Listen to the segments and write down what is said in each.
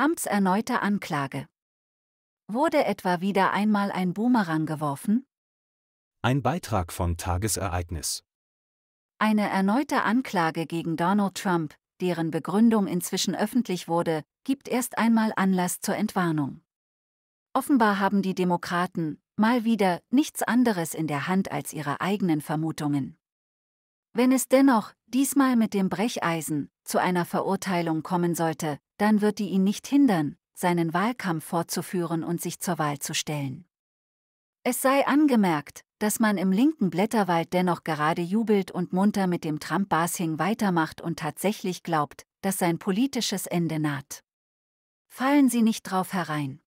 Trumps erneute Anklage. Wurde etwa wieder einmal ein Boomerang geworfen? Ein Beitrag von Tagesereignis. Eine erneute Anklage gegen Donald Trump, deren Begründung inzwischen öffentlich wurde, gibt erst einmal Anlass zur Entwarnung. Offenbar haben die Demokraten, mal wieder, nichts anderes in der Hand als ihre eigenen Vermutungen. Wenn es dennoch, diesmal mit dem Brecheisen, zu einer Verurteilung kommen sollte, dann wird die ihn nicht hindern, seinen Wahlkampf fortzuführen und sich zur Wahl zu stellen. Es sei angemerkt, dass man im linken Blätterwald dennoch gerade jubelt und munter mit dem trump bashing weitermacht und tatsächlich glaubt, dass sein politisches Ende naht. Fallen Sie nicht drauf herein.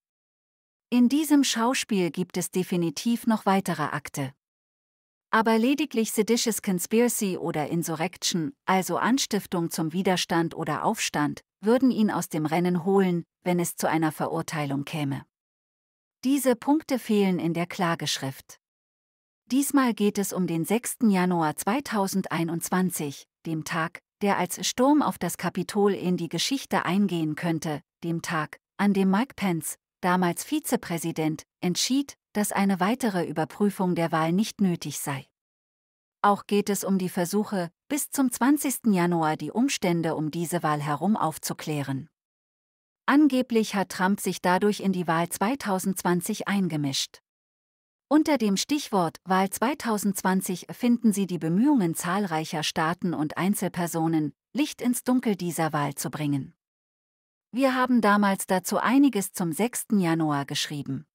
In diesem Schauspiel gibt es definitiv noch weitere Akte aber lediglich seditious conspiracy oder insurrection, also Anstiftung zum Widerstand oder Aufstand, würden ihn aus dem Rennen holen, wenn es zu einer Verurteilung käme. Diese Punkte fehlen in der Klageschrift. Diesmal geht es um den 6. Januar 2021, dem Tag, der als Sturm auf das Kapitol in die Geschichte eingehen könnte, dem Tag, an dem Mike Pence, damals Vizepräsident, entschied, dass eine weitere Überprüfung der Wahl nicht nötig sei. Auch geht es um die Versuche, bis zum 20. Januar die Umstände um diese Wahl herum aufzuklären. Angeblich hat Trump sich dadurch in die Wahl 2020 eingemischt. Unter dem Stichwort Wahl 2020 finden Sie die Bemühungen zahlreicher Staaten und Einzelpersonen, Licht ins Dunkel dieser Wahl zu bringen. Wir haben damals dazu einiges zum 6. Januar geschrieben.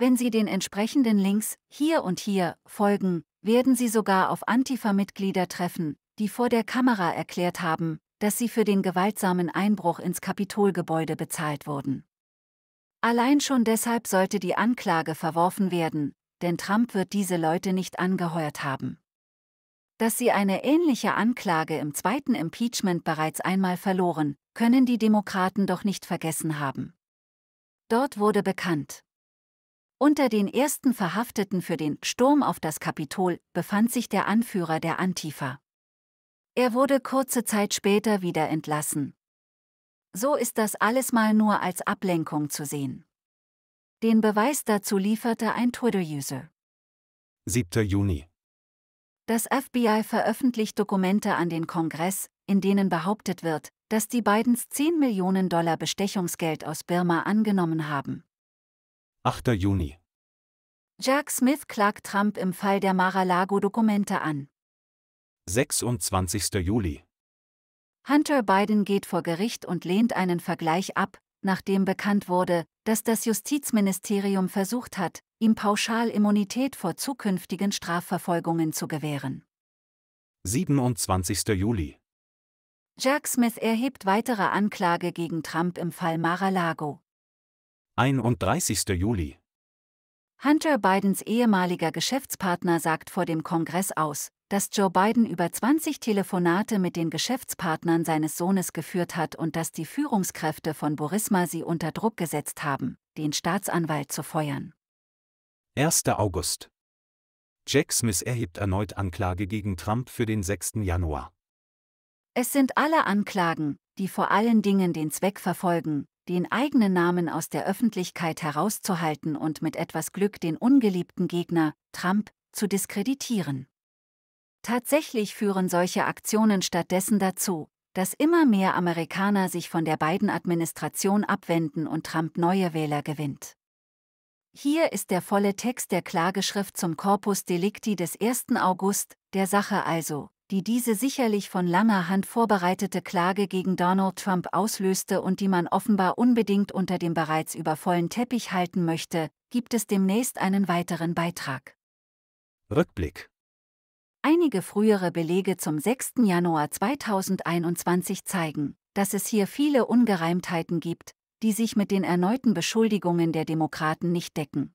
Wenn Sie den entsprechenden Links hier und hier folgen, werden Sie sogar auf Antifa-Mitglieder treffen, die vor der Kamera erklärt haben, dass sie für den gewaltsamen Einbruch ins Kapitolgebäude bezahlt wurden. Allein schon deshalb sollte die Anklage verworfen werden, denn Trump wird diese Leute nicht angeheuert haben. Dass sie eine ähnliche Anklage im zweiten Impeachment bereits einmal verloren, können die Demokraten doch nicht vergessen haben. Dort wurde bekannt, unter den ersten Verhafteten für den Sturm auf das Kapitol befand sich der Anführer der Antifa. Er wurde kurze Zeit später wieder entlassen. So ist das alles mal nur als Ablenkung zu sehen. Den Beweis dazu lieferte ein Twitter-User. 7. Juni. Das FBI veröffentlicht Dokumente an den Kongress, in denen behauptet wird, dass die Bidens 10 Millionen Dollar Bestechungsgeld aus Birma angenommen haben. 8. Juni. Jack Smith klagt Trump im Fall der Mar-a-Lago-Dokumente an. 26. Juli. Hunter Biden geht vor Gericht und lehnt einen Vergleich ab, nachdem bekannt wurde, dass das Justizministerium versucht hat, ihm pauschal Immunität vor zukünftigen Strafverfolgungen zu gewähren. 27. Juli. Jack Smith erhebt weitere Anklage gegen Trump im Fall Mar-a-Lago. 31. Juli. Hunter Bidens ehemaliger Geschäftspartner sagt vor dem Kongress aus, dass Joe Biden über 20 Telefonate mit den Geschäftspartnern seines Sohnes geführt hat und dass die Führungskräfte von Burisma sie unter Druck gesetzt haben, den Staatsanwalt zu feuern. 1. August. Jack Smith erhebt erneut Anklage gegen Trump für den 6. Januar. Es sind alle Anklagen, die vor allen Dingen den Zweck verfolgen, den eigenen Namen aus der Öffentlichkeit herauszuhalten und mit etwas Glück den ungeliebten Gegner, Trump, zu diskreditieren. Tatsächlich führen solche Aktionen stattdessen dazu, dass immer mehr Amerikaner sich von der Biden-Administration abwenden und Trump neue Wähler gewinnt. Hier ist der volle Text der Klageschrift zum Corpus Delicti des 1. August, der Sache also, die diese sicherlich von langer Hand vorbereitete Klage gegen Donald Trump auslöste und die man offenbar unbedingt unter dem bereits übervollen Teppich halten möchte, gibt es demnächst einen weiteren Beitrag. Rückblick Einige frühere Belege zum 6. Januar 2021 zeigen, dass es hier viele Ungereimtheiten gibt, die sich mit den erneuten Beschuldigungen der Demokraten nicht decken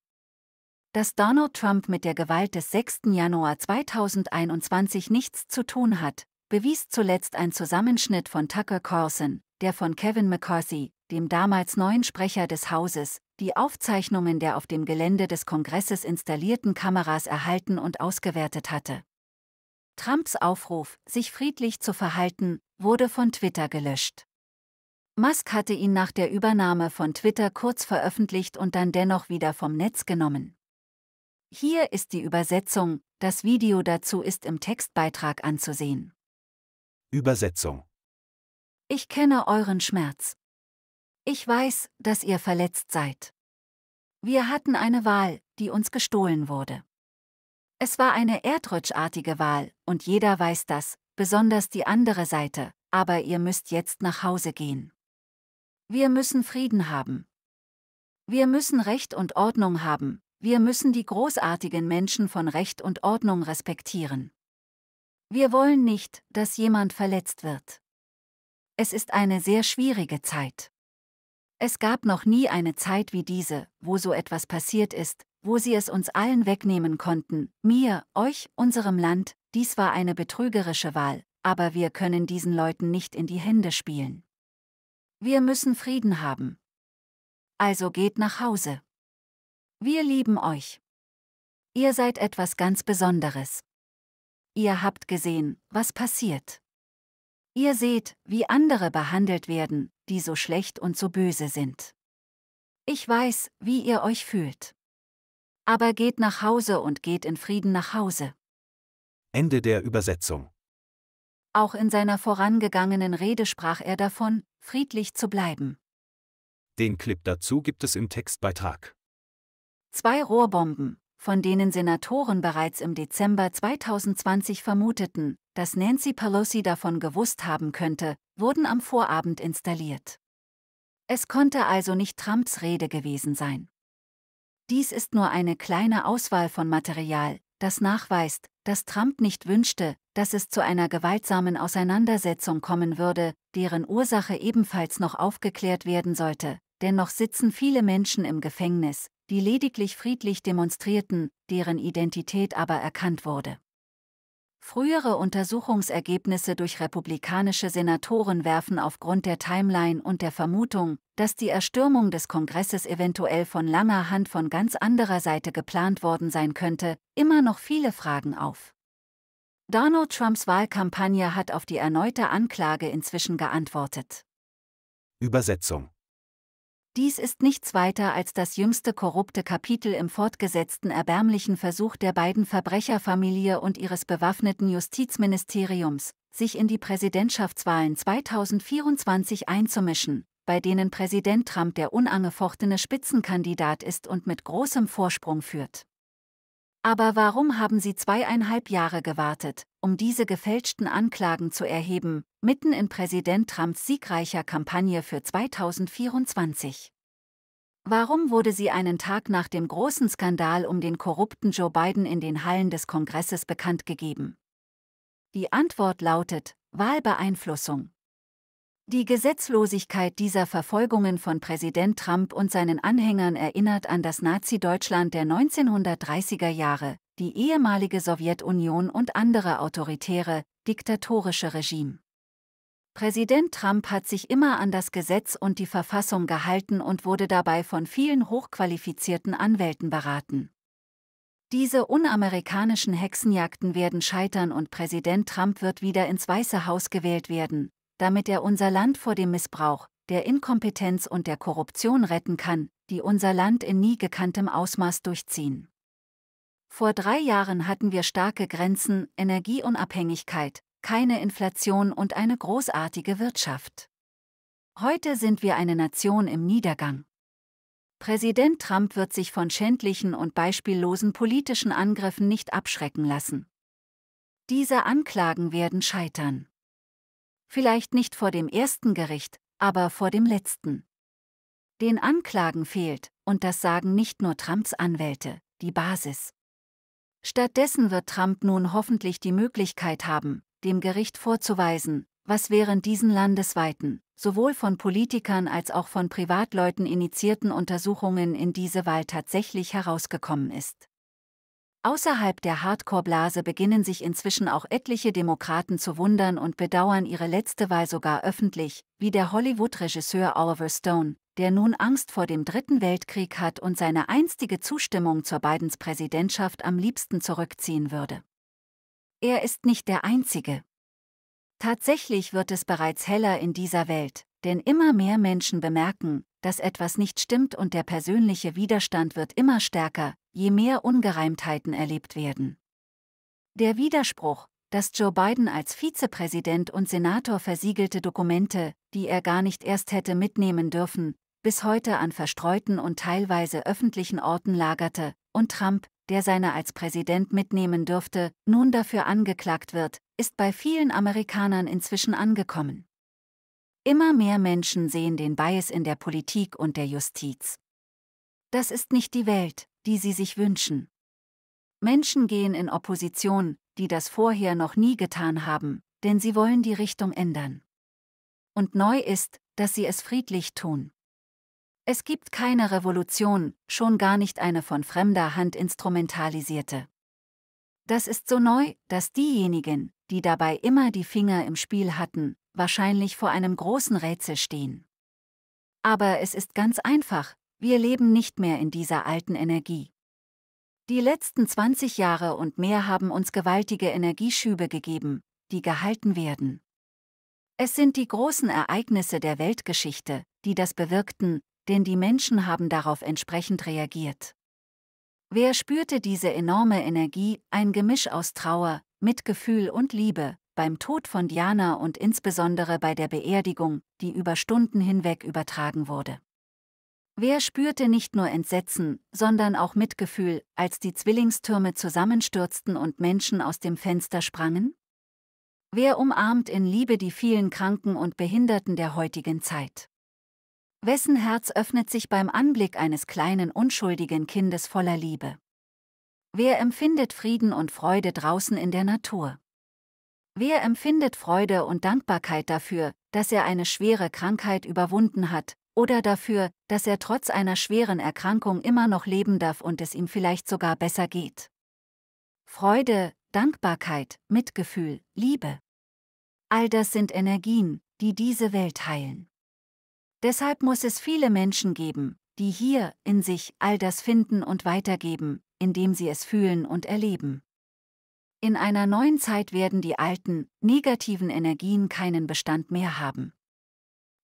dass Donald Trump mit der Gewalt des 6. Januar 2021 nichts zu tun hat, bewies zuletzt ein Zusammenschnitt von Tucker Carlson, der von Kevin McCarthy, dem damals neuen Sprecher des Hauses, die Aufzeichnungen der auf dem Gelände des Kongresses installierten Kameras erhalten und ausgewertet hatte. Trumps Aufruf, sich friedlich zu verhalten, wurde von Twitter gelöscht. Musk hatte ihn nach der Übernahme von Twitter kurz veröffentlicht und dann dennoch wieder vom Netz genommen. Hier ist die Übersetzung, das Video dazu ist im Textbeitrag anzusehen. Übersetzung Ich kenne euren Schmerz. Ich weiß, dass ihr verletzt seid. Wir hatten eine Wahl, die uns gestohlen wurde. Es war eine erdrutschartige Wahl, und jeder weiß das, besonders die andere Seite, aber ihr müsst jetzt nach Hause gehen. Wir müssen Frieden haben. Wir müssen Recht und Ordnung haben, wir müssen die großartigen Menschen von Recht und Ordnung respektieren. Wir wollen nicht, dass jemand verletzt wird. Es ist eine sehr schwierige Zeit. Es gab noch nie eine Zeit wie diese, wo so etwas passiert ist, wo sie es uns allen wegnehmen konnten, mir, euch, unserem Land, dies war eine betrügerische Wahl, aber wir können diesen Leuten nicht in die Hände spielen. Wir müssen Frieden haben. Also geht nach Hause. Wir lieben euch. Ihr seid etwas ganz Besonderes. Ihr habt gesehen, was passiert. Ihr seht, wie andere behandelt werden, die so schlecht und so böse sind. Ich weiß, wie ihr euch fühlt. Aber geht nach Hause und geht in Frieden nach Hause. Ende der Übersetzung. Auch in seiner vorangegangenen Rede sprach er davon, friedlich zu bleiben. Den Clip dazu gibt es im Textbeitrag. Zwei Rohrbomben, von denen Senatoren bereits im Dezember 2020 vermuteten, dass Nancy Pelosi davon gewusst haben könnte, wurden am Vorabend installiert. Es konnte also nicht Trumps Rede gewesen sein. Dies ist nur eine kleine Auswahl von Material, das nachweist, dass Trump nicht wünschte, dass es zu einer gewaltsamen Auseinandersetzung kommen würde, deren Ursache ebenfalls noch aufgeklärt werden sollte, denn noch sitzen viele Menschen im Gefängnis, die lediglich friedlich demonstrierten, deren Identität aber erkannt wurde. Frühere Untersuchungsergebnisse durch republikanische Senatoren werfen aufgrund der Timeline und der Vermutung, dass die Erstürmung des Kongresses eventuell von langer Hand von ganz anderer Seite geplant worden sein könnte, immer noch viele Fragen auf. Donald Trumps Wahlkampagne hat auf die erneute Anklage inzwischen geantwortet. Übersetzung dies ist nichts weiter als das jüngste korrupte Kapitel im fortgesetzten erbärmlichen Versuch der beiden Verbrecherfamilie und ihres bewaffneten Justizministeriums, sich in die Präsidentschaftswahlen 2024 einzumischen, bei denen Präsident Trump der unangefochtene Spitzenkandidat ist und mit großem Vorsprung führt. Aber warum haben Sie zweieinhalb Jahre gewartet, um diese gefälschten Anklagen zu erheben, mitten in Präsident Trumps siegreicher Kampagne für 2024. Warum wurde sie einen Tag nach dem großen Skandal um den korrupten Joe Biden in den Hallen des Kongresses bekannt gegeben? Die Antwort lautet Wahlbeeinflussung. Die Gesetzlosigkeit dieser Verfolgungen von Präsident Trump und seinen Anhängern erinnert an das Nazi-Deutschland der 1930er Jahre, die ehemalige Sowjetunion und andere autoritäre, diktatorische Regime. Präsident Trump hat sich immer an das Gesetz und die Verfassung gehalten und wurde dabei von vielen hochqualifizierten Anwälten beraten. Diese unamerikanischen Hexenjagden werden scheitern und Präsident Trump wird wieder ins Weiße Haus gewählt werden, damit er unser Land vor dem Missbrauch, der Inkompetenz und der Korruption retten kann, die unser Land in nie gekanntem Ausmaß durchziehen. Vor drei Jahren hatten wir starke Grenzen, Energieunabhängigkeit, keine Inflation und eine großartige Wirtschaft. Heute sind wir eine Nation im Niedergang. Präsident Trump wird sich von schändlichen und beispiellosen politischen Angriffen nicht abschrecken lassen. Diese Anklagen werden scheitern. Vielleicht nicht vor dem ersten Gericht, aber vor dem letzten. Den Anklagen fehlt, und das sagen nicht nur Trumps Anwälte, die Basis. Stattdessen wird Trump nun hoffentlich die Möglichkeit haben, dem Gericht vorzuweisen, was während diesen landesweiten, sowohl von Politikern als auch von Privatleuten initiierten Untersuchungen in diese Wahl tatsächlich herausgekommen ist. Außerhalb der Hardcore-Blase beginnen sich inzwischen auch etliche Demokraten zu wundern und bedauern ihre letzte Wahl sogar öffentlich, wie der Hollywood-Regisseur Oliver Stone, der nun Angst vor dem Dritten Weltkrieg hat und seine einstige Zustimmung zur Bidens Präsidentschaft am liebsten zurückziehen würde. Er ist nicht der Einzige. Tatsächlich wird es bereits heller in dieser Welt, denn immer mehr Menschen bemerken, dass etwas nicht stimmt und der persönliche Widerstand wird immer stärker, je mehr Ungereimtheiten erlebt werden. Der Widerspruch, dass Joe Biden als Vizepräsident und Senator versiegelte Dokumente, die er gar nicht erst hätte mitnehmen dürfen, bis heute an verstreuten und teilweise öffentlichen Orten lagerte, und Trump, der seine als Präsident mitnehmen dürfte, nun dafür angeklagt wird, ist bei vielen Amerikanern inzwischen angekommen. Immer mehr Menschen sehen den Bias in der Politik und der Justiz. Das ist nicht die Welt, die sie sich wünschen. Menschen gehen in Opposition, die das vorher noch nie getan haben, denn sie wollen die Richtung ändern. Und neu ist, dass sie es friedlich tun. Es gibt keine Revolution, schon gar nicht eine von fremder Hand instrumentalisierte. Das ist so neu, dass diejenigen, die dabei immer die Finger im Spiel hatten, wahrscheinlich vor einem großen Rätsel stehen. Aber es ist ganz einfach, wir leben nicht mehr in dieser alten Energie. Die letzten 20 Jahre und mehr haben uns gewaltige Energieschübe gegeben, die gehalten werden. Es sind die großen Ereignisse der Weltgeschichte, die das bewirkten, denn die Menschen haben darauf entsprechend reagiert. Wer spürte diese enorme Energie, ein Gemisch aus Trauer, Mitgefühl und Liebe, beim Tod von Diana und insbesondere bei der Beerdigung, die über Stunden hinweg übertragen wurde? Wer spürte nicht nur Entsetzen, sondern auch Mitgefühl, als die Zwillingstürme zusammenstürzten und Menschen aus dem Fenster sprangen? Wer umarmt in Liebe die vielen Kranken und Behinderten der heutigen Zeit? Wessen Herz öffnet sich beim Anblick eines kleinen unschuldigen Kindes voller Liebe? Wer empfindet Frieden und Freude draußen in der Natur? Wer empfindet Freude und Dankbarkeit dafür, dass er eine schwere Krankheit überwunden hat, oder dafür, dass er trotz einer schweren Erkrankung immer noch leben darf und es ihm vielleicht sogar besser geht? Freude, Dankbarkeit, Mitgefühl, Liebe. All das sind Energien, die diese Welt heilen. Deshalb muss es viele Menschen geben, die hier in sich all das finden und weitergeben, indem sie es fühlen und erleben. In einer neuen Zeit werden die alten, negativen Energien keinen Bestand mehr haben.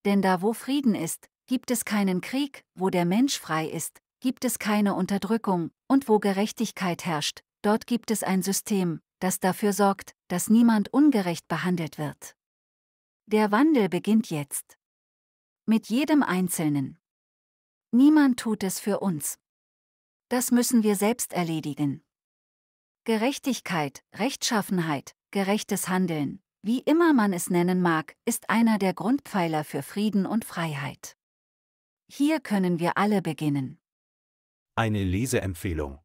Denn da wo Frieden ist, gibt es keinen Krieg, wo der Mensch frei ist, gibt es keine Unterdrückung, und wo Gerechtigkeit herrscht, dort gibt es ein System, das dafür sorgt, dass niemand ungerecht behandelt wird. Der Wandel beginnt jetzt mit jedem Einzelnen. Niemand tut es für uns. Das müssen wir selbst erledigen. Gerechtigkeit, Rechtschaffenheit, gerechtes Handeln, wie immer man es nennen mag, ist einer der Grundpfeiler für Frieden und Freiheit. Hier können wir alle beginnen. Eine Leseempfehlung.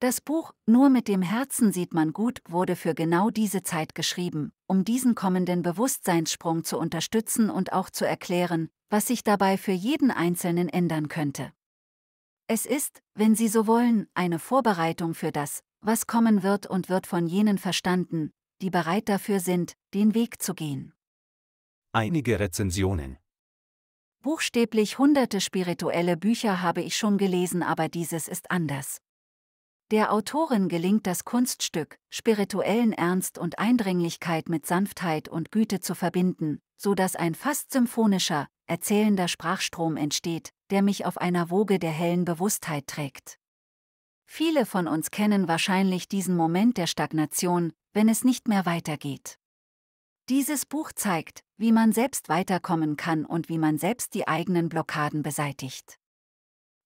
Das Buch Nur mit dem Herzen sieht man gut wurde für genau diese Zeit geschrieben, um diesen kommenden Bewusstseinssprung zu unterstützen und auch zu erklären, was sich dabei für jeden Einzelnen ändern könnte. Es ist, wenn Sie so wollen, eine Vorbereitung für das, was kommen wird und wird von jenen verstanden, die bereit dafür sind, den Weg zu gehen. Einige Rezensionen Buchstäblich hunderte spirituelle Bücher habe ich schon gelesen, aber dieses ist anders. Der Autorin gelingt das Kunststück, spirituellen Ernst und Eindringlichkeit mit Sanftheit und Güte zu verbinden, so dass ein fast symphonischer, erzählender Sprachstrom entsteht, der mich auf einer Woge der hellen Bewusstheit trägt. Viele von uns kennen wahrscheinlich diesen Moment der Stagnation, wenn es nicht mehr weitergeht. Dieses Buch zeigt, wie man selbst weiterkommen kann und wie man selbst die eigenen Blockaden beseitigt.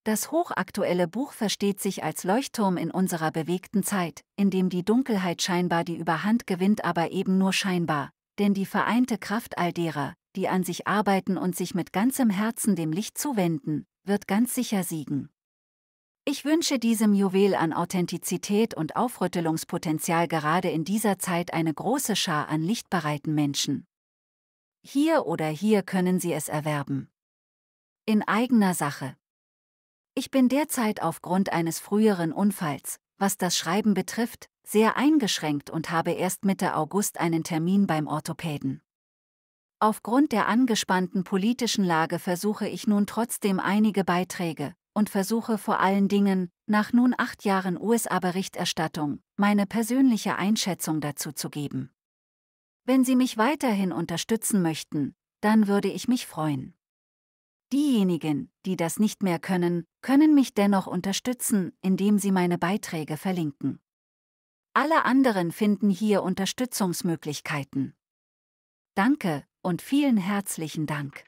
Das hochaktuelle Buch versteht sich als Leuchtturm in unserer bewegten Zeit, in dem die Dunkelheit scheinbar die Überhand gewinnt, aber eben nur scheinbar, denn die vereinte Kraft all derer, die an sich arbeiten und sich mit ganzem Herzen dem Licht zuwenden, wird ganz sicher siegen. Ich wünsche diesem Juwel an Authentizität und Aufrüttelungspotenzial gerade in dieser Zeit eine große Schar an lichtbereiten Menschen. Hier oder hier können Sie es erwerben. In eigener Sache. Ich bin derzeit aufgrund eines früheren Unfalls, was das Schreiben betrifft, sehr eingeschränkt und habe erst Mitte August einen Termin beim Orthopäden. Aufgrund der angespannten politischen Lage versuche ich nun trotzdem einige Beiträge und versuche vor allen Dingen, nach nun acht Jahren USA-Berichterstattung, meine persönliche Einschätzung dazu zu geben. Wenn Sie mich weiterhin unterstützen möchten, dann würde ich mich freuen. Diejenigen, die das nicht mehr können, können mich dennoch unterstützen, indem sie meine Beiträge verlinken. Alle anderen finden hier Unterstützungsmöglichkeiten. Danke und vielen herzlichen Dank.